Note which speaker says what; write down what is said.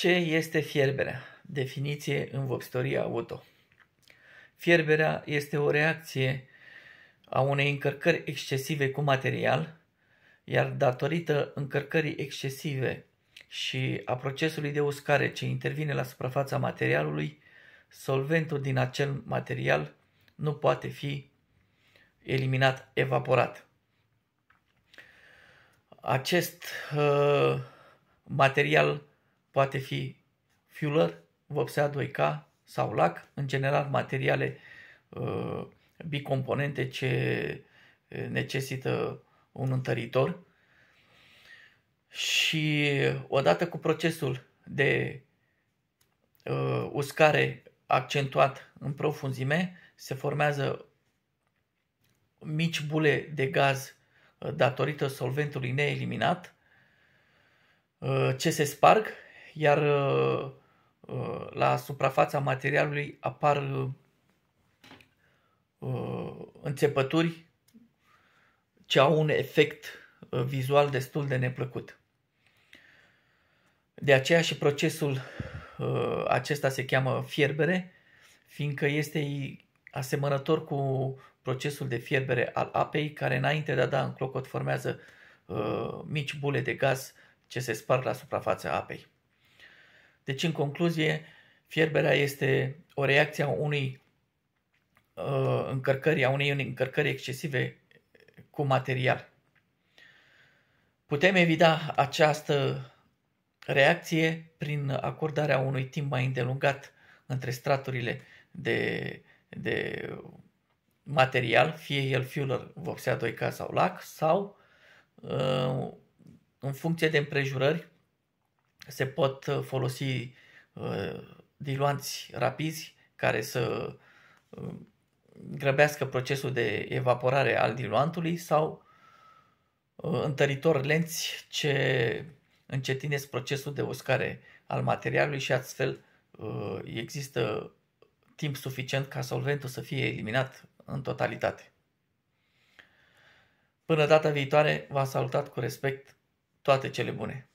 Speaker 1: Ce este fierberea? Definiție în vopsitoria auto. Fierberea este o reacție a unei încărcări excesive cu material, iar datorită încărcării excesive și a procesului de uscare ce intervine la suprafața materialului, solventul din acel material nu poate fi eliminat, evaporat. Acest uh, material poate fi fueler, vopsea 2K sau lac, în general materiale uh, bicomponente ce uh, necesită un întăritor. Și odată cu procesul de uh, uscare accentuat în profunzime, se formează mici bule de gaz datorită solventului neeliminat, ce se sparg iar uh, uh, la suprafața materialului apar uh, înțepături ce au un efect vizual destul de neplăcut. De aceea și procesul acesta se cheamă fierbere, fiindcă este asemănător cu procesul de fierbere al apei, care înainte de a da în clocot formează mici bule de gaz ce se sparg la suprafața apei. Deci, în concluzie, fierberea este o reacție a unei uh, încărcări, a unei încărcări excesive cu material. Putem evita această reacție prin acordarea unui timp mai îndelungat între straturile de, de material, fie el fiuler, vopsea 2K sau LAC, sau uh, în funcție de împrejurări, se pot uh, folosi uh, diluanți rapizi care să uh, grăbească procesul de evaporare al diluantului sau uh, întăritor lenți ce încetinesc procesul de uscare al materialului și astfel uh, există timp suficient ca solventul să fie eliminat în totalitate. Până data viitoare, v-am salutat cu respect toate cele bune!